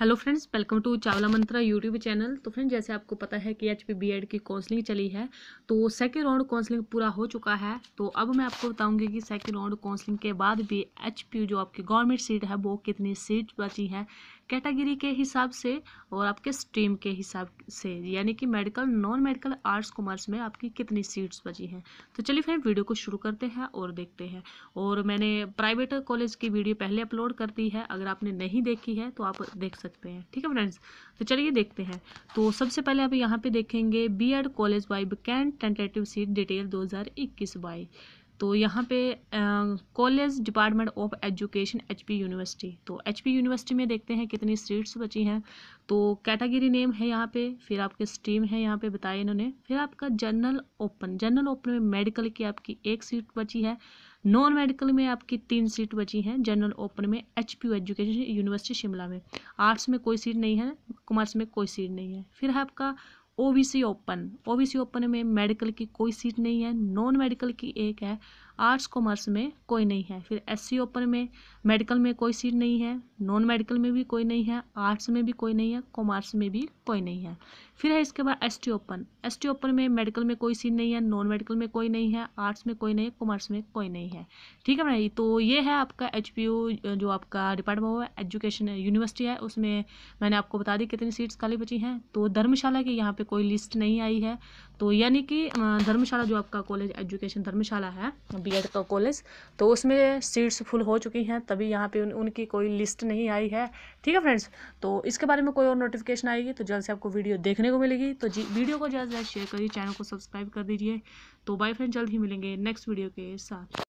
hello friends welcome to Chawla Mantra YouTube channel तो friends जैसे आपको पता है कि एच पी बी एड की काउंसलिंग चली है तो सेकेंड राउंड काउंसलिंग पूरा हो चुका है तो अब मैं आपको बताऊंगी कि सेकेंड राउंड काउंसलिंग के बाद भी एच पी जो आपकी गवर्नमेंट सीट है वो कितनी सीट बची हैं कैटेगरी के हिसाब से और आपके स्ट्रीम के हिसाब से यानी कि medical non medical arts commerce में आपकी कितनी सीट्स बची हैं तो चलिए फ्रेंड वीडियो को शुरू करते हैं और देखते हैं और मैंने प्राइवेट कॉलेज की वीडियो पहले अपलोड कर दी है अगर आपने नहीं देखी है तो आप देख सकते सकते हैं ठीक है फ्रेंड्स तो चलिए देखते हैं तो सबसे पहले आप यहाँ पे देखेंगे B Ed college wise vacant tentative seat detail दो हज़ार इक्कीस वाई तो यहाँ पे college department of education HP university तो एचपी यूनिवर्सिटी में देखते हैं कितनी सीट्स बची हैं तो कैटेगरी नेम है यहाँ पे फिर आपके स्ट्रीम है यहाँ पे बताया इन्होंने फिर आपका जनरल ओपन जनरल ओपन में मेडिकल की आपकी एक सीट बची है नॉन मेडिकल में आपकी तीन सीट बची हैं जनरल ओपन में H P education university Shimla में आर्ट्स में कोई सीट नहीं है कॉमर्स में कोई सीट नहीं है फिर है आपका ओबीसी ओपन ओबीसी ओपन में मेडिकल की कोई सीट नहीं है नॉन मेडिकल की एक है आर्ट्स कॉमर्स में कोई नहीं है फिर एस सी ओपन में मेडिकल में कोई सीट नहीं है नॉन मेडिकल में भी कोई नहीं है आर्ट्स में भी कोई नहीं है कॉमर्स में भी कोई नहीं है फिर है इसके बाद S T open S T open में मेडिकल में कोई सीट नहीं है नॉन मेडिकल में कोई नहीं है आर्ट्स में कोई नहीं है कॉमर्स में कोई नहीं है ठीक है भाई तो ये है आपका एच जो आपका डिपार्टमेंट हुआ एजुकेशन यूनिवर्सिटी है उसमें मैंने आपको बता दी कितनी सीट्स खाली बची हैं तो धर्मशाला की यहाँ पर कोई लिस्ट नहीं आई है तो यानी कि धर्मशाला जो आपका कॉलेज एजुकेशन धर्मशाला है बीएड का कॉलेज तो उसमें सीट्स फुल हो चुकी हैं तभी यहाँ पे उन, उनकी कोई लिस्ट नहीं आई है ठीक है फ्रेंड्स तो इसके बारे में कोई और नोटिफिकेशन आएगी तो जल्द से आपको वीडियो देखने को मिलेगी तो जी वीडियो को ज़्यादा से ज़्यादा शेयर करिए चैनल को सब्सक्राइब कर दीजिए तो बाय फ्रेंड जल्द ही मिलेंगे नेक्स्ट वीडियो के साथ